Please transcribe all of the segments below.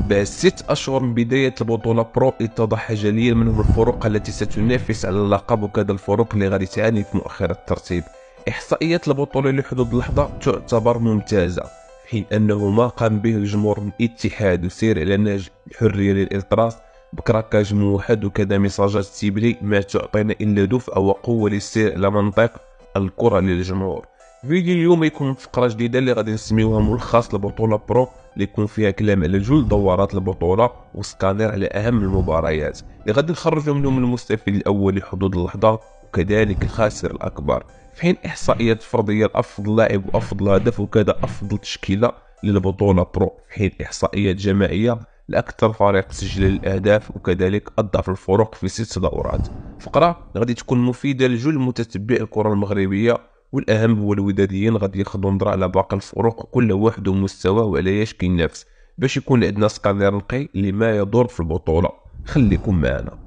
بعد ست أشهر من بداية البطولة برو اتضح جليا من الفروق التي ستنافس على اللقب وكذا الفروق اللي غادي تعاني في مؤخرة الترتيب إحصائيات البطولة لحدود اللحظة تعتبر ممتازة حين أنه ما قام به الجمهور من اتحاد وسير نهج الحرية للإلتراس بكراكاج موحد وكذا ميساجات تيبلي ما تعطينا إلا دفء وقوة للسير على منطق الكرة للجمهور فيديو اليوم يكون فقرة جديدة اللي غادي نسميوها ملخص لبطولة برو اللي يكون فيها كلام على جل دورات البطوله وسكانير على اهم المباريات اللي غادي نخرجوا منهم المستفيد الاول لحدود اللحظه وكذلك الخاسر الاكبر في حين احصائيات فرديه لافضل لاعب وافضل هدف وكذا افضل تشكيله للبطوله برو في حين احصائيات جماعيه لاكثر فريق سجل الاهداف وكذلك اضعف الفرق في ست دورات فقره غادي تكون مفيده لجل متتبعي الكره المغربيه والاهم هو الوداديين غادي ياخذوا نظره على باقي الفروق كل واحد ومستواه ايش كينافس باش يكون عندنا سكانير نقي اللي ما يدور في البطوله خليكم معنا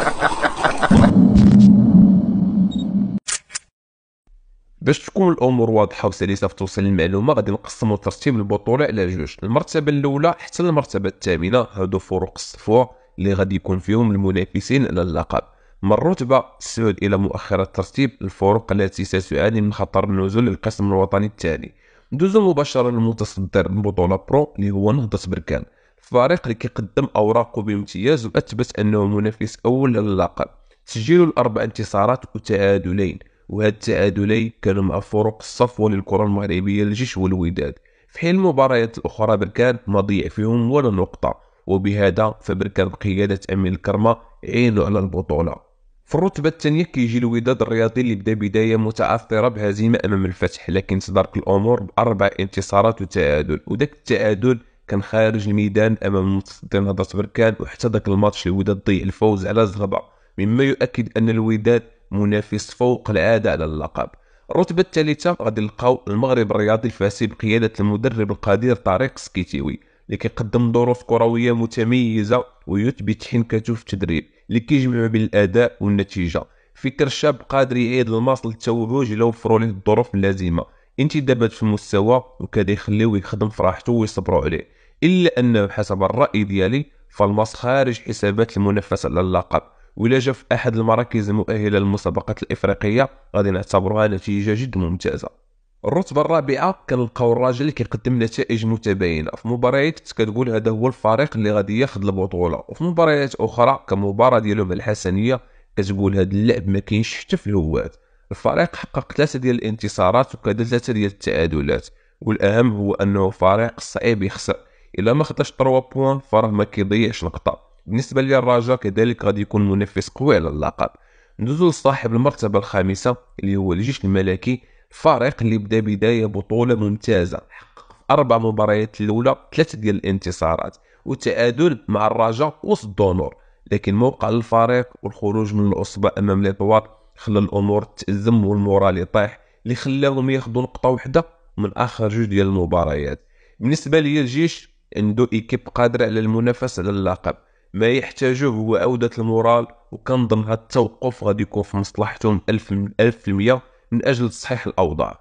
باش تكون الامور واضحه وسلسه في توصيل المعلومه غادي نقسموا ترتيب البطوله الى جوج المرتبه الاولى حتى المرتبه الثامنه هادو فرق الصفوه اللي غادي يكون فيهم المنافسين على اللقب من الرتبة السعود إلى مؤخرة الترتيب الفرق التي ستعاني من خطر النزول للقسم الوطني الثاني ندوزو مباشرة للمتصدر البطولة برو اللي هو نهضة بركان الفريق اللي كيقدم أوراقه بامتياز وأثبت أنه منافس أول للقب سجلوا الأربع انتصارات وتعادلين وهاد التعادلين كانوا مع فرق الصفوة للكرة المغربية الجيش والوداد في حين المباريات الأخرى بركان ما ضيع فيهم ولا نقطة وبهذا فبركان بقيادة أمين الكرمة عينوا على البطولة في الرتبة الثانية كيجي الوداد الرياضي اللي بدا بداية متعثرة بهزيمة أمام الفتح لكن تدارك الأمور بأربع انتصارات وتعادل وداك التعادل كان خارج الميدان أمام المتصدر نهضة بركان وحتى داك الماتش الوداد ضيع الفوز على زغبة مما يؤكد أن الوداد منافس فوق العادة على اللقب الرتبة الثالثة غادي نلقاو المغرب الرياضي الفاسي بقيادة المدرب القدير طارق سكيتيوي اللي كيقدم ظروف كروية متميزة ويثبت حنكته في التدريب اللي كيجمع بين الأداء والنتيجة فكر شاب قادر يعيد الماس للتوهج لو وفروا له الظروف اللازمة انتدابات في المستوى وكذا يخليه يخدم في راحته ويصبروا عليه إلا أنه حسب الرأي ديالي فالماس خارج حسابات المنافسة على اللقب ولا جا في احد المراكز المؤهله للمسابقات الافريقيه غادي نعتبروها نتيجه جد ممتازه الرتبه الرابعه كنلقاو الراجل اللي كيقدم نتائج متباينه في مباريات كتقول هذا هو الفريق اللي غادي ياخذ البطوله وفي مباريات اخرى كمباراه مع الحسنيه كتقول هذا اللعب ما كاينش حتى في الهوات الفريق حقق ثلاثه ديال الانتصارات وكذا ثلاثه ديال التعادلات والاهم هو انه فريق صعيب يخسر الا ما خدش 3 بوان فراه ما كيضيعش نقطه بالنسبة للرجاء كذلك غادي يكون منافس قوي على اللقب ندوزو لصاحب المرتبة الخامسة اللي هو الجيش الملكي فريق اللي بدا بداية بطولة ممتازة حقق في أربع مباريات الأولى ثلاثة ديال الانتصارات وتعادل مع الرجاء وسط دونور لكن موقع الفريق والخروج من الأصبع أمام ليطوار خلى الأمور تأزم والمورال يطيح اللي خلاهم ياخذوا نقطة واحدة من آخر جوج ديال المباريات بالنسبة لي الجيش عنده إيكيب قادرة على المنافسة على اللقب ما يحتاجه هو عودة المورال وكنظن هاد التوقف غادي يكون في مصلحتهم ألف من المية من أجل تصحيح الأوضاع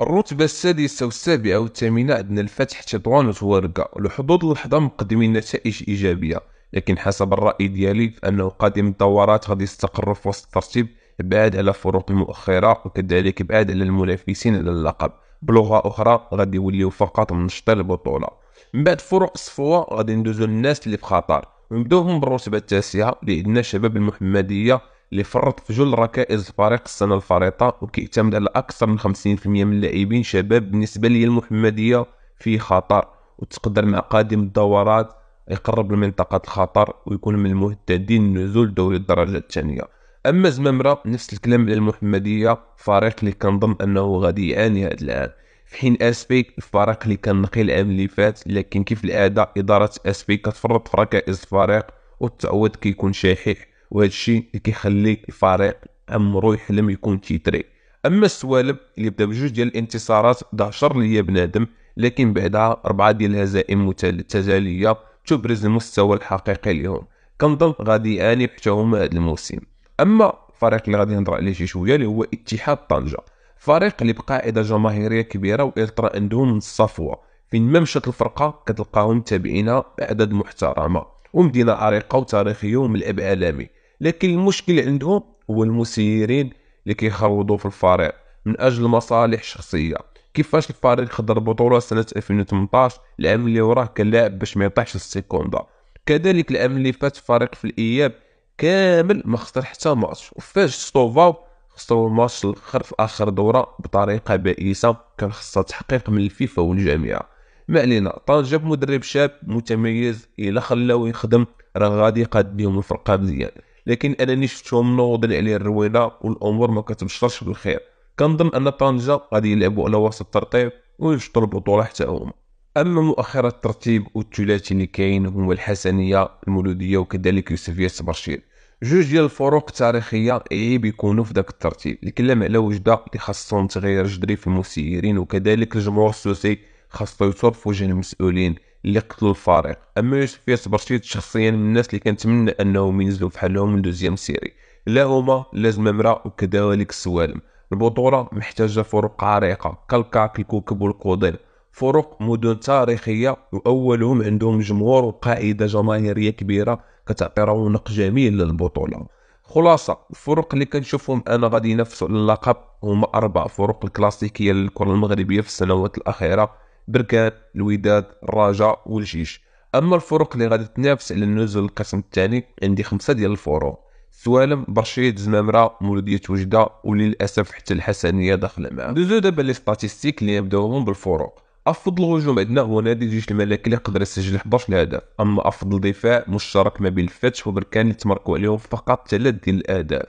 الرتبة السادسة والسابعة والثامنة عندنا الفتح تطوان وتوارقة لحدود اللحظة مقدمين نتائج إيجابية لكن حسب الرأي ديالي فأنه قادم الدورات غادي يستقر في وسط الترتيب بعاد على الفروق المؤخرة وكذلك بعاد على المنافسين على اللقب بلغة أخرى غادي يوليو فقط منشطي البطولة من بعد فروق صفوة غادي ندوزو للناس اللي في خطر ونبداوهم بالرتبة التاسعة اللي عندنا شباب المحمدية اللي فرط في جل ركائز فريق السنة الفريطة وكيعتمد على أكثر من 50% من اللاعبين شباب بالنسبة لي المحمدية في خطر وتقدر مع قادم الدورات يقرب لمنطقة الخطر ويكون من المهددين النزول دوري الدرجة الثانية أما زمامرة نفس الكلام على المحمدية فريق اللي كنظن أنه غادي يعاني هذا العام في حين اسبي الفريق اللي كان نقي العام اللي فات لكن كيف العاده اداره اسبي كتفرط في ركائز الفريق والتعويض كيكون شحيح وهذا الشيء اللي كيخلي الفريق عمرو يحلم يكون تيتري اما السوالب اللي بدا بجوج ديال الانتصارات دهشر ليا بنادم لكن بعدها اربعه ديال الهزائم متتاليه تبرز المستوى الحقيقي لهم كنظن غادي يعاني حتى هما هذا الموسم اما الفريق اللي غادي نهضر عليه شي شويه اللي هو اتحاد طنجه فريق اللي بقاعده جماهيريه كبيره والترا عندهم الصفوه فين ما مشات الفرقه كتلقاهم متابعينها بعدد محترمه ومدينه عريقه وتاريخيه وملعب عالمي لكن المشكل عندهم هو المسيرين اللي كيخوضوا في الفريق من اجل مصالح شخصيه كيفاش الفريق خضر بطوله سنه 2018 العام اللي وراه كان لاعب باش ما يطيحش السيكوندا كذلك العام اللي فات فريق في الاياب كامل ما خسر حتى ماتش وفاش ستوفاو خصو الماتش الاخر في اخر دوره بطريقه بائسه كان خصها تحقيق من الفيفا والجامعه ما علينا طنجة مدرب شاب متميز الا خلاو يخدم راه غادي يقاد الفرقه مزيان لكن انني شفتهم نوضين عليه الروينه والامور ما كتبشرش بالخير كنظن ان طنجة غادي يلعبوا على وسط الترتيب ويشطوا البطوله حتى هما اما مؤخرة الترتيب والثلاثي اللي كاين هما الحسنيه المولوديه وكذلك يوسفيه تبرشير جوج ديال الفروق التاريخيه عيب إيه بيكونوا في ذاك الترتيب كلام على وجده اللي خاصهم تغيير جذري في المسيرين وكذلك الجمهور السوسي خاصو يترف في وجه المسؤولين اللي قتلوا الفريق اما يوسف برشيد شخصيا من الناس اللي كنتمنى انهم ينزلوا حالهم من دوزيام سيري لا هما لا زمامره وكذلك السوالم البطوله محتاجه فرق عريقه كالكاك الكوكب والقضيب فرق مدن تاريخيه واولهم عندهم جمهور وقاعده جماهيريه كبيره كتعطي رونق جميل للبطوله خلاصه الفرق اللي كنشوفهم انا غادي ينافسوا على اللقب هما اربع فرق الكلاسيكيه للكره المغربيه في السنوات الاخيره بركان الوداد الرجاء والجيش اما الفرق اللي غادي تنافس على النزول القسم الثاني عندي خمسه ديال الفروق سوالم برشيد زمامره مولوديه وجده وللاسف حتى الحسنيه داخله معاهم دوزو دابا لي ستاتيستيك اللي نبداوهم بالفروق افضل هجوم عندنا هو نادي الجيش الملكي اللي قدر يسجل 11 هدف اما افضل دفاع مشترك ما بين الفتح وبركان اللي تمركوا عليهم فقط ثلاث ديال الاهداف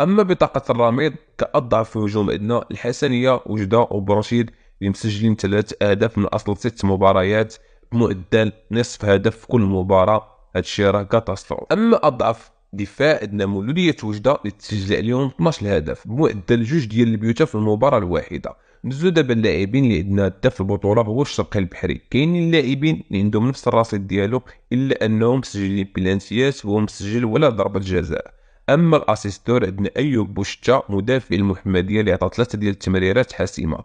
اما بطاقه الرميد كاضعف هجوم عندنا الحسنيه وجده وبرشيد اللي مسجلين ثلاث اهداف من اصل ست مباريات بمعدل نصف هدف في كل مباراه هادشي راه كاتاستروف اما اضعف دفاع عندنا مولوديه وجده اللي تسجل عليهم 12 هدف بمعدل جوج ديال البيوتا في المباراه الواحده نزلو دابا اللاعبين اللي عندنا حتى في البطوله هو الشرقي البحري كاينين اللاعبين اللي عندهم نفس الرصيد ديالو الا انهم مسجلين بلانسيات وهو مسجل ولا ضربه جزاء اما الاسيستور عندنا ايوب بوشتا مدافع المحمديه اللي عطى ثلاثه ديال التمريرات حاسمه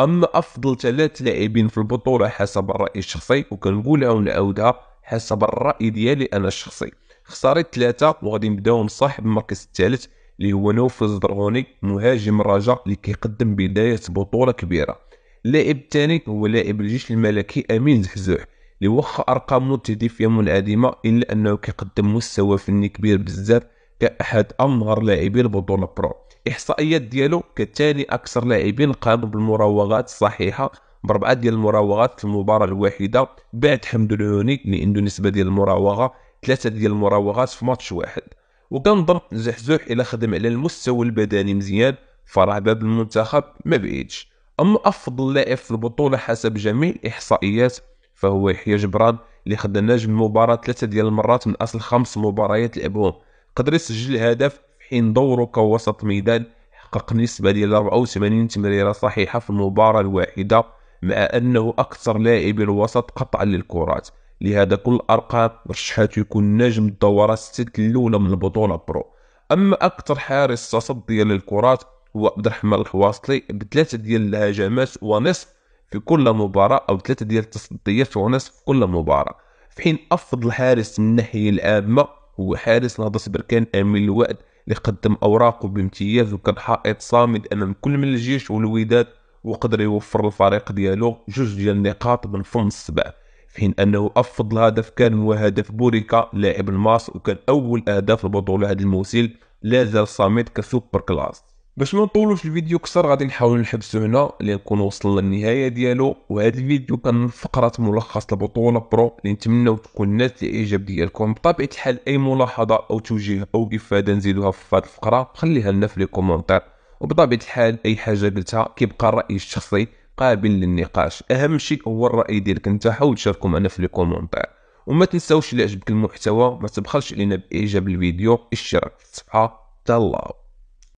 اما افضل ثلاث لاعبين في البطوله حسب الراي الشخصي وكنقولها ونعاودها حسب الراي ديالي انا الشخصي خسارة ثلاثة وغادي نبداو نصح بالمركز الثالث اللي هو نوفل دروني مهاجم الرجاء اللي كيقدم بداية بطولة كبيرة اللاعب الثاني هو لاعب الجيش الملكي أمين زحزوح اللي واخا أرقام التهديفية منعدمة إلا أنه كيقدم مستوى فني كبير بزاف كأحد أمهر لاعبي البطولة برو إحصائيات ديالو كتالي أكثر لاعبين قاموا بالمراوغات الصحيحة بربعة ديال المراوغات في المباراة الواحدة بعد حمد العوني اللي عنده نسبة ديال المراوغة ثلاثه ديال المراوغات في ماتش واحد وكنظن زحزوح الى خدم على المستوى البدني مزيان فراه باب المنتخب ما بعيدش اما افضل لاعب في البطوله حسب جميع الاحصائيات فهو يحيى جبران اللي خد نجم المباراه ثلاثه ديال المرات من اصل خمس مباريات لعبهم قدر يسجل هدف في حين دوره كوسط ميدان حقق نسبه ديال 84 تمريره صحيحه في المباراه الواحده مع انه اكثر لاعب الوسط قطعا للكرات لهذا كل الارقام يكون نجم الدوره الست الاولى من البطوله برو اما اكثر حارس تصدي للكرات هو عبد الرحمن الحواصلي بثلاثه ديال الهجمات ونصف في كل مباراه او ثلاثه ديال التصديات ونصف في كل مباراه في حين افضل حارس من الناحيه العامه هو حارس نهضه بركان امين الواد اللي قدم اوراقه بامتياز وكان حائط صامد امام كل من الجيش والوداد وقدر يوفر الفريق ديالو جوج ديال النقاط من فم السبع في حين أنه أفضل هدف كان هو هدف بوريكا لاعب الماس وكان أول أهداف البطولة هذا الموسم لا زال صامت كسوبر كلاس باش ما نطولوش الفيديو كثر غادي نحاول نحبسو هنا لنكون وصلنا للنهايه ديالو وهذا الفيديو كان فقره ملخص البطوله برو اللي نتمنوا تكون نالت الاعجاب ديالكم بطبيعه الحال اي ملاحظه او توجيه او افاده نزيدوها في هذه الفقره خليها لنا في لي كومونتير وبطبيعه الحال اي حاجه قلتها كيبقى الراي الشخصي قابل للنقاش اهم شيء هو الراي ديالك انت حاول تشاركه معنا في الكومنتات وما تنساوش الى عجبك المحتوى ما تبخلش علينا باعجاب الفيديو اشتراك في الصفحه